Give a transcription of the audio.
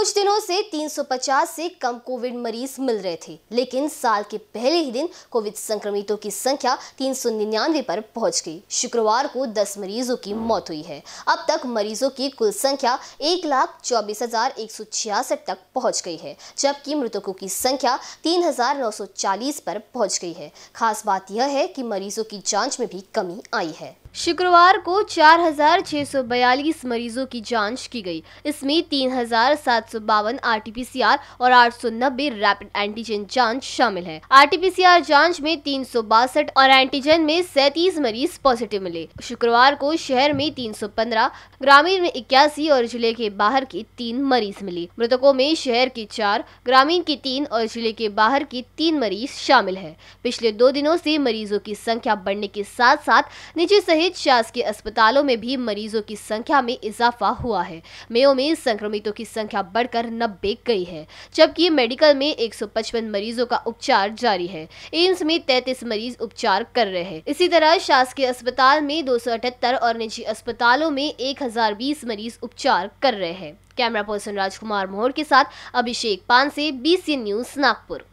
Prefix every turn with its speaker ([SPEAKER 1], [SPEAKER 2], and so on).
[SPEAKER 1] कुछ दिनों से 350 से कम कोविड मरीज मिल रहे थे लेकिन साल के पहले ही दिन कोविड संक्रमितों की संख्या 399 पर पहुंच गई शुक्रवार को 10 मरीजों की मौत हुई है अब तक मरीजों की कुल संख्या एक लाख चौबीस हजार एक सौ छियासठ तक पहुंच गई है जबकि मृतकों की संख्या 3,940 पर पहुंच गई है खास बात यह है कि मरीजों की जांच में भी कमी आई है शुक्रवार को 4,642 मरीजों की जांच की गई इसमें तीन हजार सात सौ बावन आर और 890 रैपिड एंटीजन जांच शामिल है आरटीपीसीआर जांच में तीन और एंटीजन में सैतीस मरीज पॉजिटिव मिले शुक्रवार को शहर में 315, ग्रामीण में इक्यासी और जिले के बाहर के तीन मरीज मिले मृतकों में शहर के चार ग्रामीण के तीन और जिले के बाहर के तीन मरीज शामिल है पिछले दो दिनों से मरीजों की संख्या बढ़ने के साथ साथ निजी सहित शासकीय अस्पतालों में भी मरीजों की संख्या में इजाफा हुआ है मेयो में संक्रमितों की संख्या बढ़कर नब्बे गई है जबकि मेडिकल में 155 मरीजों का उपचार जारी है एम्स में तैतीस मरीज उपचार कर रहे हैं इसी तरह शासकीय अस्पताल में दो और निजी अस्पतालों में एक मरीज उपचार कर रहे हैं कैमरा पर्सन राजकुमार मोहर के साथ अभिषेक पान से बी न्यूज नागपुर